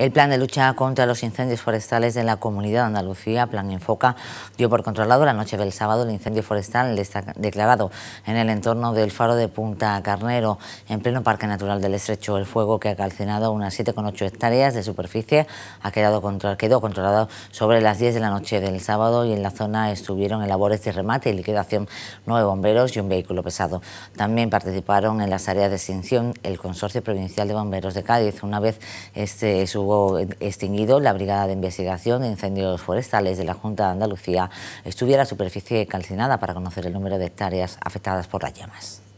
El plan de lucha contra los incendios forestales de la comunidad de Andalucía, Plan Enfoca, dio por controlado la noche del sábado el incendio forestal declarado en el entorno del faro de Punta Carnero, en pleno Parque Natural del Estrecho. El fuego que ha calcinado unas 7,8 hectáreas de superficie ha quedado quedó controlado sobre las 10 de la noche del sábado y en la zona estuvieron en labores de remate y liquidación nueve bomberos y un vehículo pesado. También participaron en las áreas de extinción el Consorcio Provincial de Bomberos de Cádiz. Una vez este, extinguido, la Brigada de Investigación de Incendios Forestales de la Junta de Andalucía estuviera la superficie calcinada para conocer el número de hectáreas afectadas por las llamas.